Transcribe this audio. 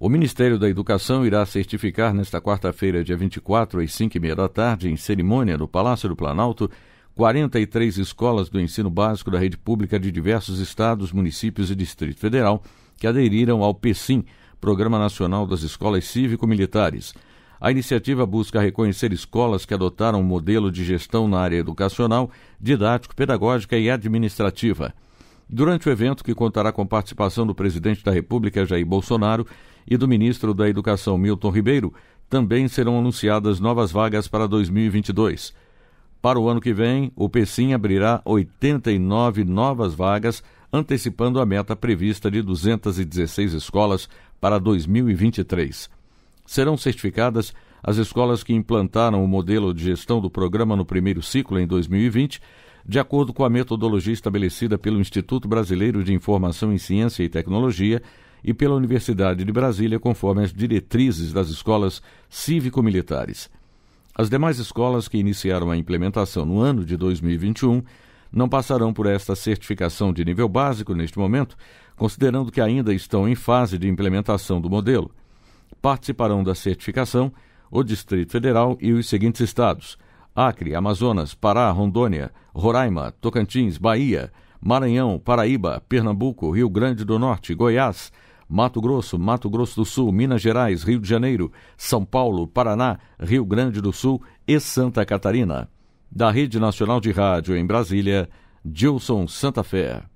O Ministério da Educação irá certificar nesta quarta-feira, dia 24, às 5h30 da tarde, em cerimônia no Palácio do Planalto, 43 escolas do ensino básico da rede pública de diversos estados, municípios e Distrito Federal que aderiram ao PECIM, Programa Nacional das Escolas Cívico-Militares. A iniciativa busca reconhecer escolas que adotaram um modelo de gestão na área educacional, didático, pedagógica e administrativa. Durante o evento, que contará com participação do presidente da República, Jair Bolsonaro, e do ministro da Educação Milton Ribeiro, também serão anunciadas novas vagas para 2022. Para o ano que vem, o PECIM abrirá 89 novas vagas, antecipando a meta prevista de 216 escolas para 2023. Serão certificadas as escolas que implantaram o modelo de gestão do programa no primeiro ciclo em 2020, de acordo com a metodologia estabelecida pelo Instituto Brasileiro de Informação em Ciência e Tecnologia, e pela Universidade de Brasília, conforme as diretrizes das escolas cívico-militares. As demais escolas que iniciaram a implementação no ano de 2021 não passarão por esta certificação de nível básico neste momento, considerando que ainda estão em fase de implementação do modelo. Participarão da certificação o Distrito Federal e os seguintes estados: Acre, Amazonas, Pará, Rondônia, Roraima, Tocantins, Bahia, Maranhão, Paraíba, Pernambuco, Rio Grande do Norte, Goiás, Mato Grosso, Mato Grosso do Sul, Minas Gerais, Rio de Janeiro, São Paulo, Paraná, Rio Grande do Sul e Santa Catarina. Da Rede Nacional de Rádio em Brasília, Gilson Santa Fé.